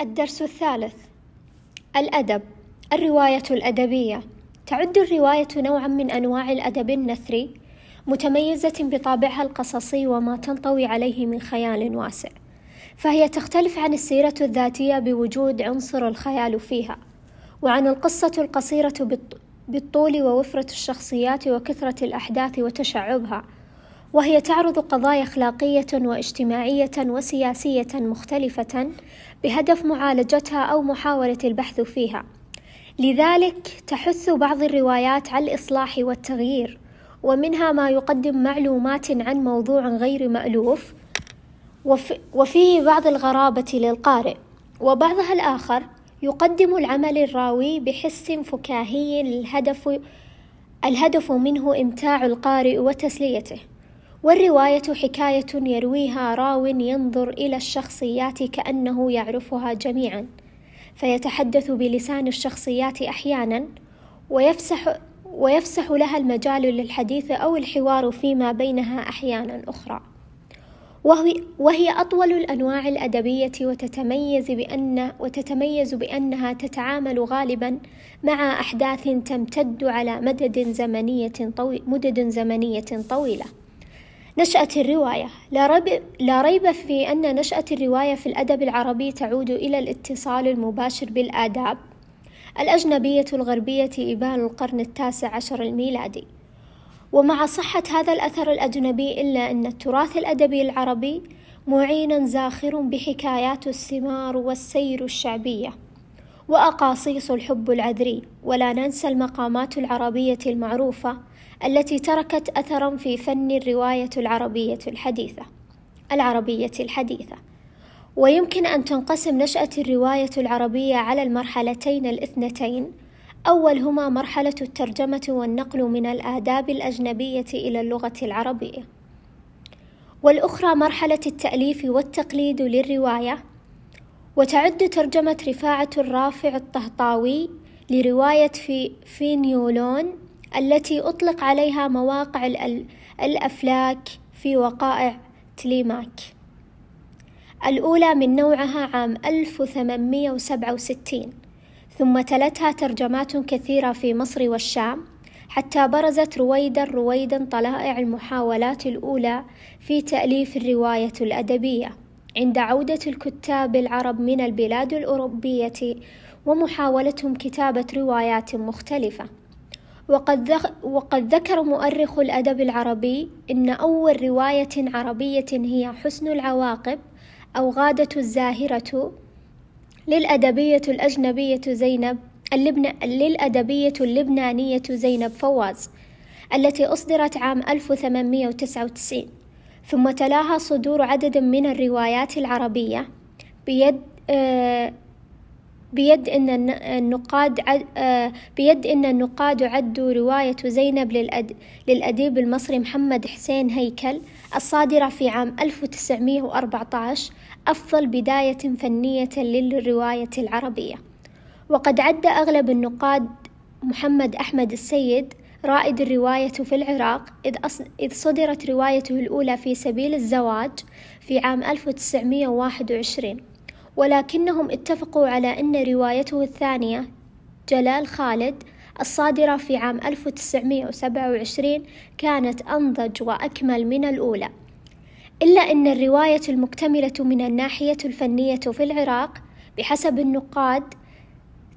الدرس الثالث الأدب الرواية الأدبية تعد الرواية نوعا من أنواع الأدب النثري متميزة بطابعها القصصي وما تنطوي عليه من خيال واسع فهي تختلف عن السيرة الذاتية بوجود عنصر الخيال فيها وعن القصة القصيرة بالطول ووفرة الشخصيات وكثرة الأحداث وتشعبها وهي تعرض قضايا اخلاقيه واجتماعيه وسياسيه مختلفه بهدف معالجتها او محاوله البحث فيها لذلك تحث بعض الروايات على الاصلاح والتغيير ومنها ما يقدم معلومات عن موضوع غير مالوف وفيه بعض الغرابه للقارئ وبعضها الاخر يقدم العمل الراوي بحس فكاهي الهدف الهدف منه امتاع القارئ وتسليته والرواية حكاية يرويها راو ينظر إلى الشخصيات كأنه يعرفها جميعا فيتحدث بلسان الشخصيات أحيانا ويفسح ويفسح لها المجال للحديث أو الحوار فيما بينها أحيانا أخرى وهي, أطول الأنواع الأدبية وتتميز بأن وتتميز بأنها تتعامل غالبا مع أحداث تمتد على مدد زمنية طوي مدد زمنية طويلة نشأة الرواية لا ريب في أن نشأة الرواية في الأدب العربي تعود إلى الاتصال المباشر بالآداب الأجنبية الغربية إبان القرن التاسع عشر الميلادي ومع صحة هذا الأثر الأجنبي إلا أن التراث الأدبي العربي معينا زاخر بحكايات الثمار والسير الشعبية وأقاصيص الحب العذري ولا ننسى المقامات العربية المعروفة التي تركت أثرا في فن الرواية العربية الحديثة العربية الحديثة ويمكن أن تنقسم نشأة الرواية العربية على المرحلتين الاثنتين أولهما مرحلة الترجمة والنقل من الآداب الأجنبية إلى اللغة العربية والأخرى مرحلة التأليف والتقليد للرواية وتعد ترجمة رفاعة الرافع الطهطاوي لرواية في فينيولون التي أطلق عليها مواقع الأفلاك في وقائع تليماك الأولى من نوعها عام 1867 ثم تلتها ترجمات كثيرة في مصر والشام حتى برزت رويدا رويدا طلائع المحاولات الأولى في تأليف الرواية الأدبية عند عودة الكتاب العرب من البلاد الأوروبية ومحاولتهم كتابة روايات مختلفة وقد, وقد ذكر مؤرخ الأدب العربي إن أول رواية عربية هي حسن العواقب أو غادة الزاهرة للأدبية الأجنبية زينب اللبن... للأدبية اللبنانية زينب فواز التي أصدرت عام 1899 ثم تلاها صدور عدد من الروايات العربية بيد آه، بيد إن النقاد عد آه، بيد إن النقاد عدوا رواية زينب للأد للأديب المصري محمد حسين هيكل الصادرة في عام 1914 أفضل بداية فنية للرواية العربية وقد عد أغلب النقاد محمد أحمد السيد رائد الرواية في العراق إذ, أص... إذ صدرت روايته الأولى في سبيل الزواج في عام 1921 ولكنهم اتفقوا على أن روايته الثانية جلال خالد الصادرة في عام 1927 كانت أنضج وأكمل من الأولى إلا أن الرواية المكتملة من الناحية الفنية في العراق بحسب النقاد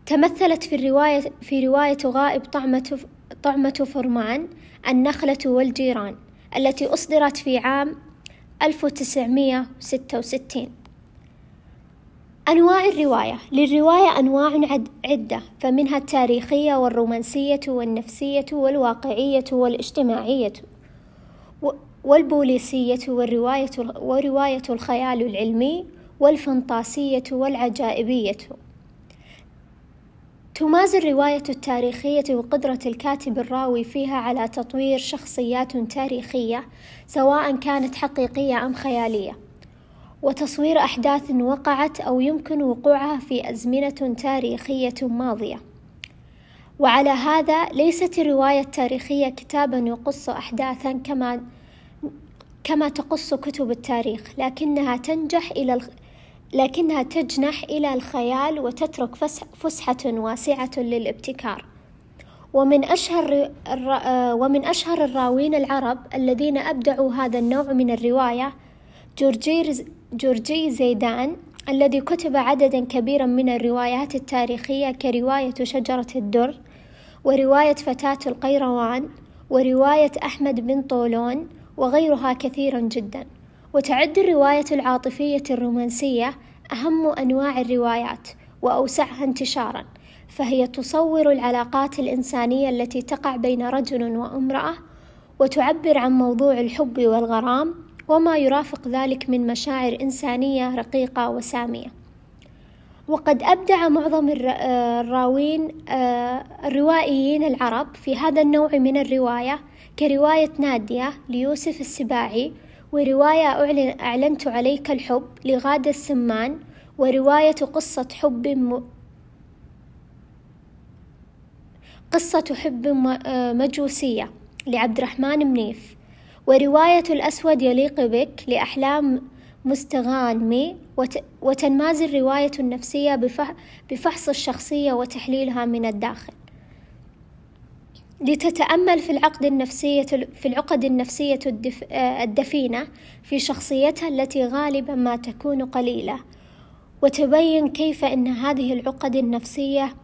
تمثلت في الرواية في رواية غائب طعمة طعمة فرمان النخلة والجيران التي أصدرت في عام 1966 أنواع الرواية للرواية أنواع عد عدة فمنها التاريخية والرومانسية والنفسية والواقعية والاجتماعية والبوليسية والرواية, ورواية الخيال العلمي والفنطاسية والعجائبية تماز الرواية التاريخية وقدرة الكاتب الراوي فيها على تطوير شخصيات تاريخية سواء كانت حقيقية أم خيالية وتصوير أحداث وقعت أو يمكن وقوعها في أزمنة تاريخية ماضية وعلى هذا ليست الرواية التاريخية كتابا يقص أحداثا كما كما تقص كتب التاريخ لكنها تنجح إلى الخ... لكنها تجنح إلى الخيال وتترك فسحة واسعة للابتكار ومن أشهر ومن أشهر الراوين العرب الذين أبدعوا هذا النوع من الرواية جورجي, جورجي زيدان الذي كتب عددا كبيرا من الروايات التاريخية كرواية شجرة الدر ورواية فتاة القيروان ورواية أحمد بن طولون وغيرها كثيرا جدا وتعد الرواية العاطفية الرومانسية أهم أنواع الروايات وأوسعها انتشارا فهي تصور العلاقات الإنسانية التي تقع بين رجل وامرأة وتعبر عن موضوع الحب والغرام وما يرافق ذلك من مشاعر إنسانية رقيقة وسامية وقد أبدع معظم آه، الراوين آه، الروائيين العرب في هذا النوع من الرواية كرواية نادية ليوسف السباعي ورواية أعلن أعلنت عليك الحب لغادة السمان ورواية قصة حب م... قصة حب آه، مجوسية لعبد الرحمن منيف ورواية الأسود يليق بك لأحلام مستغانمي وتنماز الرواية النفسية بفحص الشخصية وتحليلها من الداخل لتتأمل في العقد النفسية في العقد النفسية الدف آه، الدفينة في شخصيتها التي غالبا ما تكون قليلة وتبين كيف أن هذه العقد النفسية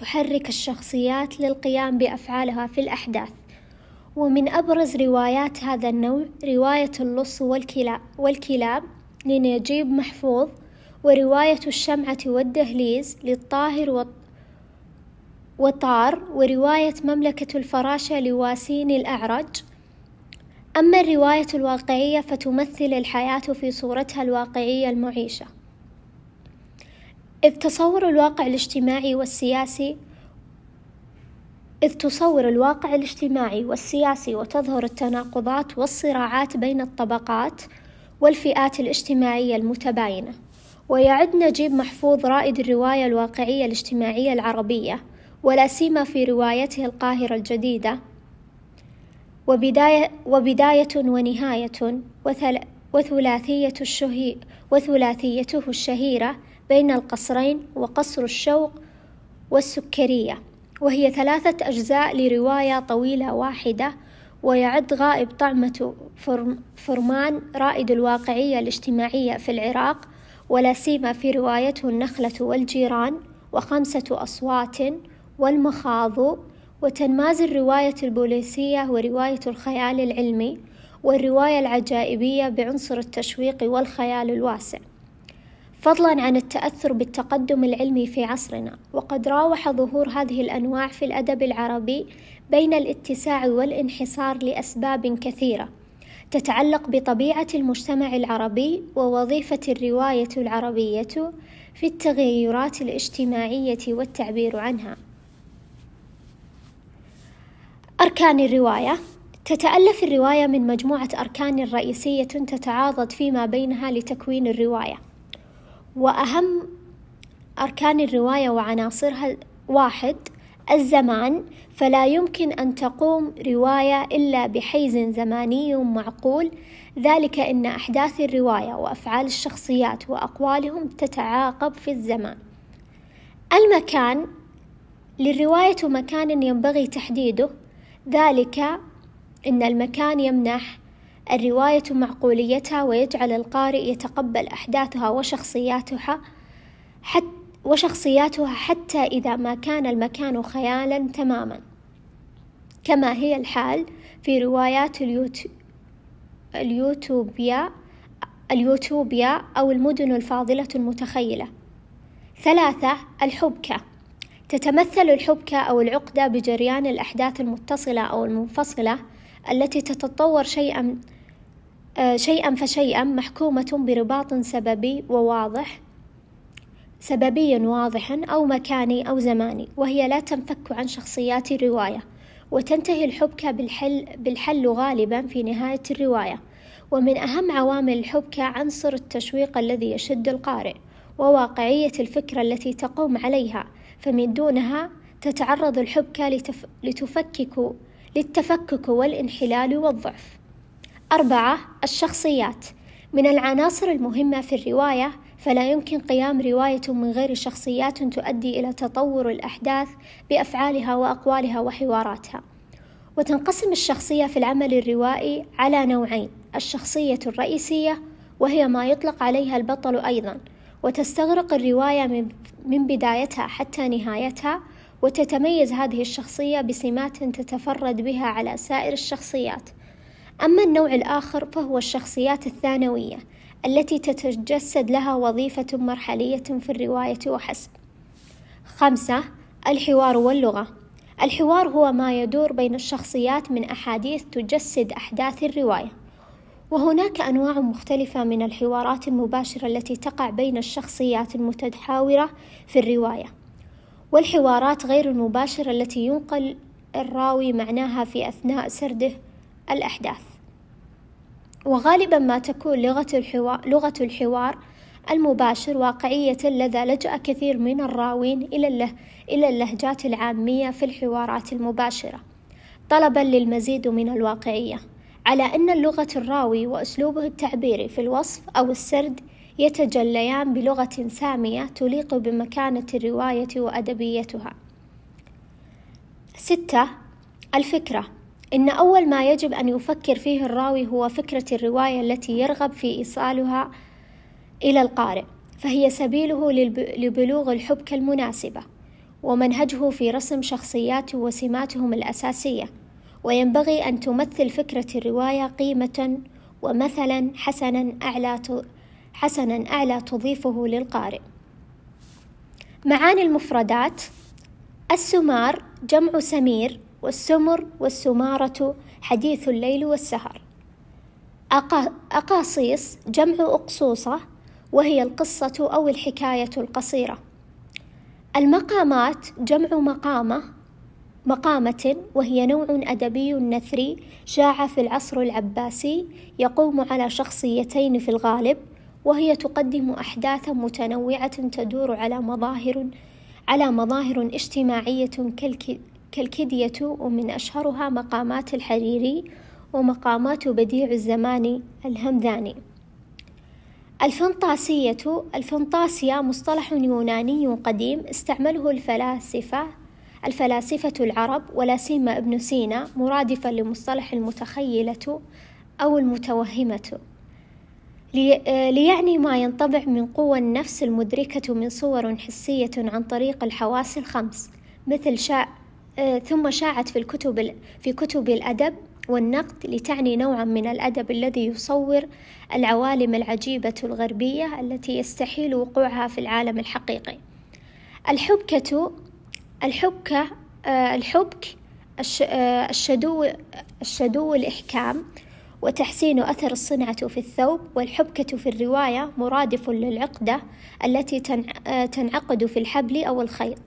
تحرك الشخصيات للقيام بأفعالها في الأحداث ومن أبرز روايات هذا النوع رواية اللص والكلاب, والكلاب لنجيب محفوظ ورواية الشمعة والدهليز للطاهر وطار ورواية مملكة الفراشة لواسين الأعرج أما الرواية الواقعية فتمثل الحياة في صورتها الواقعية المعيشة إذ تصور الواقع الاجتماعي والسياسي إذ تصور الواقع الاجتماعي والسياسي وتظهر التناقضات والصراعات بين الطبقات والفئات الاجتماعية المتباينة ويعد نجيب محفوظ رائد الرواية الواقعية الاجتماعية العربية ولا سيما في روايته القاهرة الجديدة وبداية, وبداية ونهاية وثل وثلاثية الشهي وثلاثيته الشهيرة بين القصرين وقصر الشوق والسكرية وهي ثلاثة أجزاء لرواية طويلة واحدة ويعد غائب طعمة فرمان رائد الواقعية الاجتماعية في العراق ولا سيما في روايته النخلة والجيران وخمسة أصوات والمخاض وتنماز الرواية البوليسية ورواية الخيال العلمي والرواية العجائبية بعنصر التشويق والخيال الواسع فضلا عن التاثر بالتقدم العلمي في عصرنا وقد راوح ظهور هذه الانواع في الادب العربي بين الاتساع والانحصار لاسباب كثيره تتعلق بطبيعه المجتمع العربي ووظيفه الروايه العربيه في التغيرات الاجتماعيه والتعبير عنها اركان الروايه تتالف الروايه من مجموعه اركان رئيسيه تتعاضد فيما بينها لتكوين الروايه وأهم أركان الرواية وعناصرها واحد الزمان فلا يمكن أن تقوم رواية إلا بحيز زماني معقول ذلك إن أحداث الرواية وأفعال الشخصيات وأقوالهم تتعاقب في الزمان المكان للرواية مكان ينبغي تحديده ذلك إن المكان يمنح الرواية معقوليتها ويجعل القارئ يتقبل أحداثها وشخصياتها حتى وشخصياتها حتى إذا ما كان المكان خيالا تماما كما هي الحال في روايات اليوتو... اليوتوبيا اليوتوبيا أو المدن الفاضلة المتخيلة ثلاثة الحبكة تتمثل الحبكة أو العقدة بجريان الأحداث المتصلة أو المنفصلة التي تتطور شيئا آه، شيئا فشيئا محكومة برباط سببي وواضح سببي واضح أو مكاني أو زماني وهي لا تنفك عن شخصيات الرواية وتنتهي الحبكة بالحل, بالحل غالبا في نهاية الرواية ومن أهم عوامل الحبكة عنصر التشويق الذي يشد القارئ وواقعية الفكرة التي تقوم عليها فمن دونها تتعرض الحبكة لتف... لتفكك للتفكك والانحلال والضعف أربعة الشخصيات من العناصر المهمة في الرواية فلا يمكن قيام رواية من غير شخصيات تؤدي إلى تطور الأحداث بأفعالها وأقوالها وحواراتها وتنقسم الشخصية في العمل الروائي على نوعين الشخصية الرئيسية وهي ما يطلق عليها البطل أيضا وتستغرق الرواية من بدايتها حتى نهايتها وتتميز هذه الشخصية بسمات تتفرد بها على سائر الشخصيات أما النوع الآخر فهو الشخصيات الثانوية التي تتجسد لها وظيفة مرحلية في الرواية وحسب. خمسة الحوار واللغة الحوار هو ما يدور بين الشخصيات من أحاديث تجسد أحداث الرواية وهناك أنواع مختلفة من الحوارات المباشرة التي تقع بين الشخصيات المتحاورة في الرواية والحوارات غير المباشرة التي ينقل الراوي معناها في أثناء سرده الأحداث وغالبا ما تكون لغة الحوار, لغة الحوار المباشر واقعية لذا لجأ كثير من الراوين إلى, الله إلى اللهجات العامية في الحوارات المباشرة طلبا للمزيد من الواقعية على أن لغة الراوي وأسلوبه التعبيري في الوصف أو السرد يتجليان بلغة سامية تليق بمكانة الرواية وأدبيتها ستة الفكرة إن أول ما يجب أن يفكر فيه الراوي هو فكرة الرواية التي يرغب في إيصالها إلى القارئ، فهي سبيله لبلوغ الحبكة المناسبة، ومنهجه في رسم شخصياته وسماتهم الأساسية، وينبغي أن تمثل فكرة الرواية قيمة ومثلا حسنا أعلى حسنا أعلى تضيفه للقارئ. معاني المفردات السمار جمع سمير والسمر والسمارة حديث الليل والسهر أقاصيص جمع أقصوصة وهي القصة أو الحكاية القصيرة المقامات جمع مقامة مقامة وهي نوع أدبي نثري شاع في العصر العباسي يقوم على شخصيتين في الغالب وهي تقدم أحداثا متنوعة تدور على مظاهر على مظاهر اجتماعية كالكدية ومن أشهرها مقامات الحريري ومقامات بديع الزمان الهمداني الفنطاسية الفنطاسية مصطلح يوناني قديم استعمله الفلاسفة الفلاسفة العرب ولا سيما ابن سينا مرادفا لمصطلح المتخيلة أو المتوهمة ليعني ما ينطبع من قوى النفس المدركة من صور حسية عن طريق الحواس الخمس مثل شاء آه، ثم شاعت في الكتب في كتب الأدب والنقد لتعني نوعا من الأدب الذي يصور العوالم العجيبة الغربية التي يستحيل وقوعها في العالم الحقيقي الحبكة الحبكة آه، الحبك آه، الشدو الشدو الإحكام وتحسين أثر الصنعة في الثوب والحبكة في الرواية مرادف للعقدة التي تنعقد في الحبل أو الخيط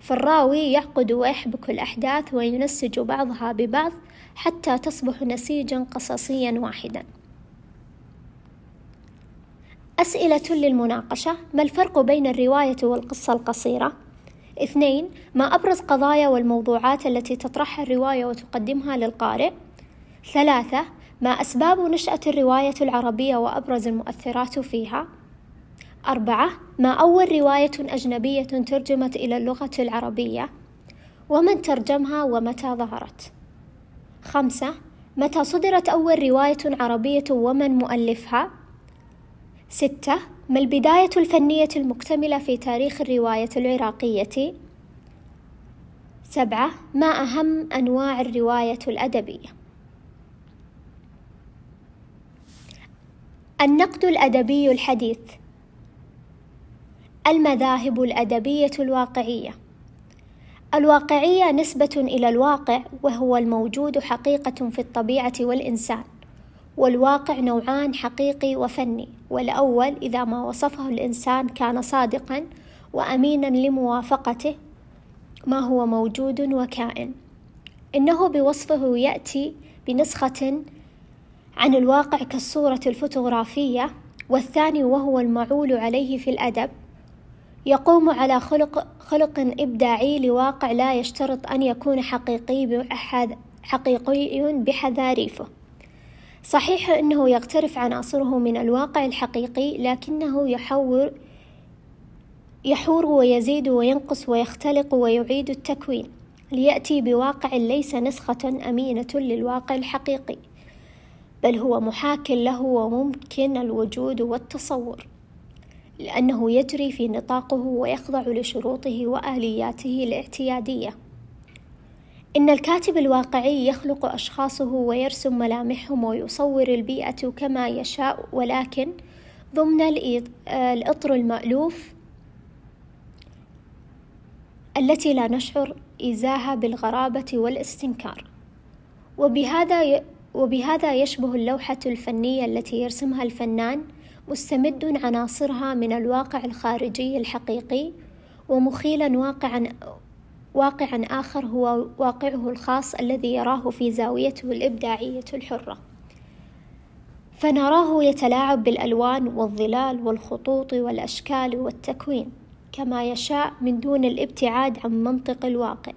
فالراوي يعقد ويحبك الأحداث وينسج بعضها ببعض حتى تصبح نسيجا قصصيا واحدا أسئلة للمناقشة ما الفرق بين الرواية والقصة القصيرة؟ اثنين ما أبرز قضايا والموضوعات التي تطرحها الرواية وتقدمها للقارئ؟ ثلاثة ما أسباب نشأة الرواية العربية وأبرز المؤثرات فيها؟ أربعة ما أول رواية أجنبية ترجمت إلى اللغة العربية ومن ترجمها ومتى ظهرت خمسة متى صدرت أول رواية عربية ومن مؤلفها ستة ما البداية الفنية المكتملة في تاريخ الرواية العراقية سبعة ما أهم أنواع الرواية الأدبية النقد الأدبي الحديث المذاهب الأدبية الواقعية الواقعية نسبة إلى الواقع وهو الموجود حقيقة في الطبيعة والإنسان والواقع نوعان حقيقي وفني والأول إذا ما وصفه الإنسان كان صادقا وأمينا لموافقته ما هو موجود وكائن إنه بوصفه يأتي بنسخة عن الواقع كالصورة الفوتوغرافية والثاني وهو المعول عليه في الأدب يقوم على خلق, خلق إبداعي لواقع لا يشترط أن يكون حقيقي بأحد حقيقي بحذاريفه صحيح أنه يقترف عناصره من الواقع الحقيقي لكنه يحور يحور ويزيد وينقص ويختلق ويعيد التكوين ليأتي بواقع ليس نسخة أمينة للواقع الحقيقي بل هو محاك له وممكن الوجود والتصور لأنه يجري في نطاقه ويخضع لشروطه وآلياته الاعتيادية إن الكاتب الواقعي يخلق أشخاصه ويرسم ملامحهم ويصور البيئة كما يشاء ولكن ضمن الإطر المألوف التي لا نشعر إزاها بالغرابة والاستنكار وبهذا وبهذا يشبه اللوحة الفنية التي يرسمها الفنان مستمد عناصرها من الواقع الخارجي الحقيقي ومخيلا واقعا واقعا آخر هو واقعه الخاص الذي يراه في زاويته الإبداعية الحرة فنراه يتلاعب بالألوان والظلال والخطوط والأشكال والتكوين كما يشاء من دون الابتعاد عن منطق الواقع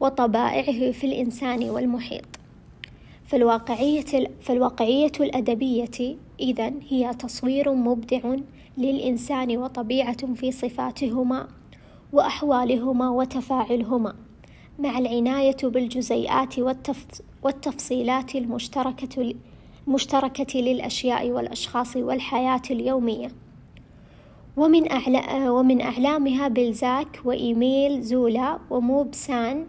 وطبائعه في الإنسان والمحيط فالواقعية, فالواقعية الأدبية إذا هي تصوير مبدع للإنسان وطبيعة في صفاتهما وأحوالهما وتفاعلهما مع العناية بالجزيئات والتفصيلات المشتركة المشتركة للأشياء والأشخاص والحياة اليومية ومن, أعلى ومن أعلامها بلزاك وإيميل زولا وموبسان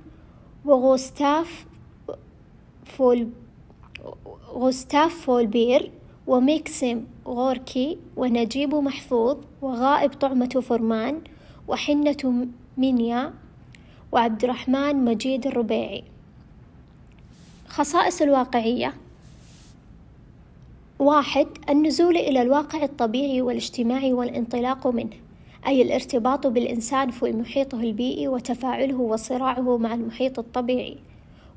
وغوستاف فول غوستاف فولبير وميكسم غوركي ونجيب محفوظ وغائب طعمة فرمان وحنة مينيا وعبد الرحمن مجيد الربيعي خصائص الواقعية واحد النزول إلى الواقع الطبيعي والاجتماعي والانطلاق منه أي الارتباط بالإنسان في محيطه البيئي وتفاعله وصراعه مع المحيط الطبيعي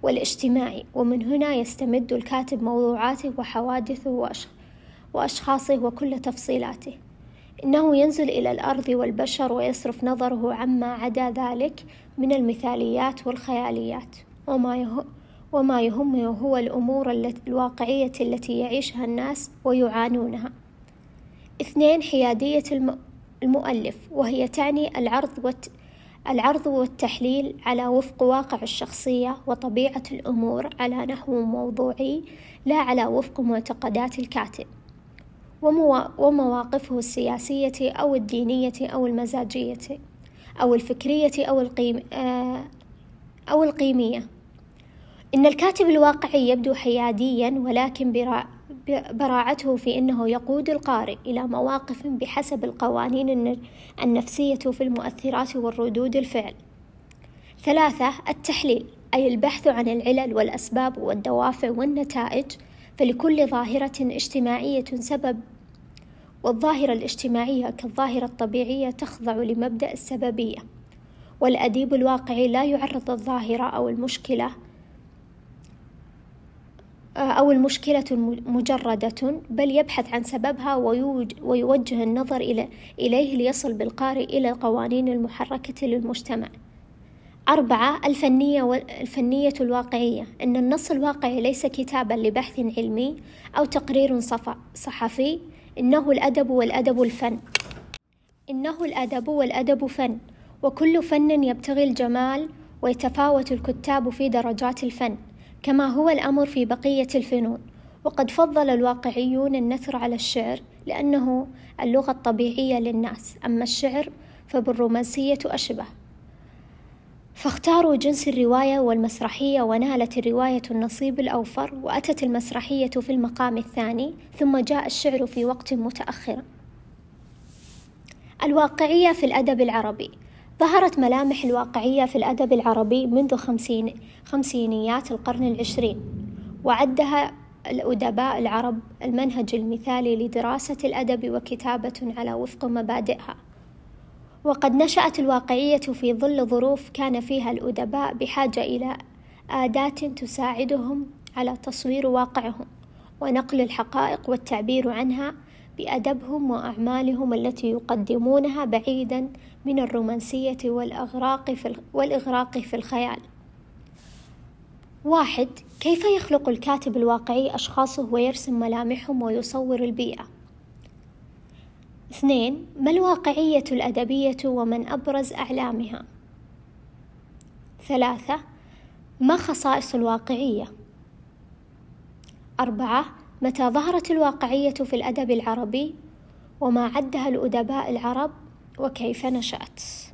والاجتماعي ومن هنا يستمد الكاتب موضوعاته وحوادثه وأشخاصه وأشخاصه وكل تفصيلاته إنه ينزل إلى الأرض والبشر ويصرف نظره عما عدا ذلك من المثاليات والخياليات وما يهم وما يهمه هو الأمور الواقعية التي يعيشها الناس ويعانونها اثنين حيادية المؤلف وهي تعني العرض والت... العرض والتحليل على وفق واقع الشخصية وطبيعة الأمور على نحو موضوعي لا على وفق معتقدات الكاتب ومواقفه السياسية أو الدينية أو المزاجية أو الفكرية أو القيم آه، أو القيمية إن الكاتب الواقعي يبدو حياديا ولكن براعته في أنه يقود القارئ إلى مواقف بحسب القوانين النفسية في المؤثرات والردود الفعل ثلاثة التحليل أي البحث عن العلل والأسباب والدوافع والنتائج فلكل ظاهرة اجتماعية سبب والظاهرة الاجتماعية كالظاهرة الطبيعية تخضع لمبدأ السببية، والأديب الواقعي لا يعرض الظاهرة أو المشكلة آه، أو المشكلة مجردة بل يبحث عن سببها ويوجه النظر إليه ليصل بالقارئ إلى القوانين المحركة للمجتمع أربعة الفنية, الفنية الواقعية أن النص الواقعي ليس كتابا لبحث علمي أو تقرير صحفي إنه الأدب والأدب الفن إنه الأدب والأدب فن وكل فن يبتغي الجمال ويتفاوت الكتاب في درجات الفن كما هو الأمر في بقية الفنون وقد فضل الواقعيون النثر على الشعر لأنه اللغة الطبيعية للناس أما الشعر فبالرومانسية أشبه فاختاروا جنس الرواية والمسرحية ونالت الرواية النصيب الأوفر وأتت المسرحية في المقام الثاني ثم جاء الشعر في وقت متأخر الواقعية في الأدب العربي ظهرت ملامح الواقعية في الأدب العربي منذ خمسين خمسينيات القرن العشرين وعدها الأدباء العرب المنهج المثالي لدراسة الأدب وكتابة على وفق مبادئها وقد نشأت الواقعية في ظل ظروف كان فيها الأدباء بحاجة إلى آدات تساعدهم على تصوير واقعهم ونقل الحقائق والتعبير عنها بأدبهم وأعمالهم التي يقدمونها بعيدا من الرومانسية والأغراق في والإغراق في الخيال. واحد كيف يخلق الكاتب الواقعي أشخاصه ويرسم ملامحهم ويصور البيئة؟ اثنين ما الواقعية الأدبية ومن أبرز أعلامها ثلاثة ما خصائص الواقعية أربعة متى ظهرت الواقعية في الأدب العربي وما عدها الأدباء العرب وكيف نشأت